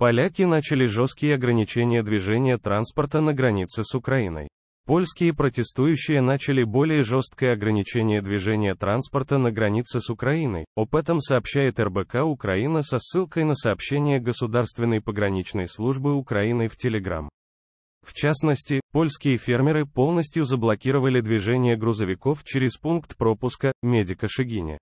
Поляки начали жесткие ограничения движения транспорта на границе с Украиной. Польские протестующие начали более жесткое ограничение движения транспорта на границе с Украиной. Об этом сообщает РБК Украина со ссылкой на сообщение Государственной пограничной службы Украины в Телеграм. В частности, польские фермеры полностью заблокировали движение грузовиков через пункт пропуска «Медика Шигини».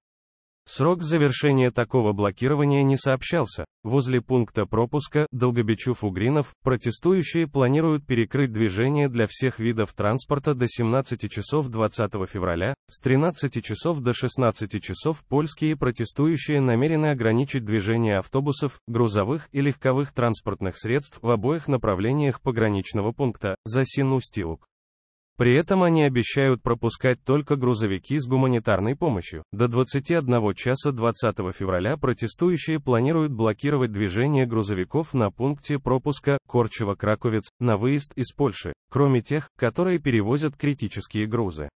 Срок завершения такого блокирования не сообщался. Возле пункта пропуска Долгобичев-Угринов протестующие планируют перекрыть движение для всех видов транспорта до 17 часов 20 февраля. С 13 часов до 16 часов польские протестующие намерены ограничить движение автобусов, грузовых и легковых транспортных средств в обоих направлениях пограничного пункта засин при этом они обещают пропускать только грузовики с гуманитарной помощью. До 21 часа 20 февраля протестующие планируют блокировать движение грузовиков на пункте пропуска Корчево-Краковец на выезд из Польши, кроме тех, которые перевозят критические грузы.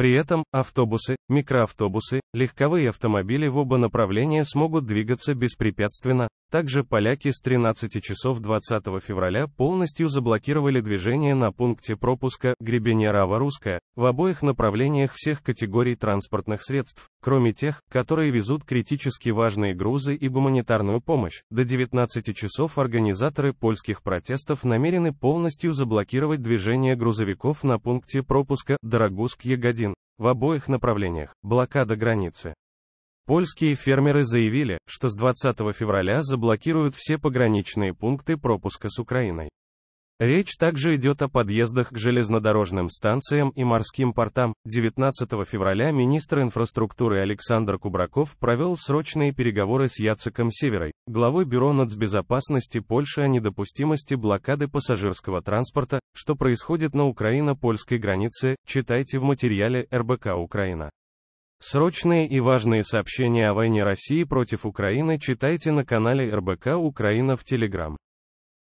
При этом, автобусы, микроавтобусы, легковые автомобили в оба направления смогут двигаться беспрепятственно. Также поляки с 13 часов 20 февраля полностью заблокировали движение на пункте пропуска Гребенерово-Русская в обоих направлениях всех категорий транспортных средств, кроме тех, которые везут критически важные грузы и гуманитарную помощь. До 19 часов организаторы польских протестов намерены полностью заблокировать движение грузовиков на пункте пропуска Дорогуск-Ягодин в обоих направлениях, блокада границы. Польские фермеры заявили, что с 20 февраля заблокируют все пограничные пункты пропуска с Украиной. Речь также идет о подъездах к железнодорожным станциям и морским портам. 19 февраля министр инфраструктуры Александр Кубраков провел срочные переговоры с Яцеком Северой, главой Бюро нацбезопасности Польши о недопустимости блокады пассажирского транспорта, что происходит на Украино-Польской границе, читайте в материале РБК Украина. Срочные и важные сообщения о войне России против Украины читайте на канале РБК Украина в Телеграм.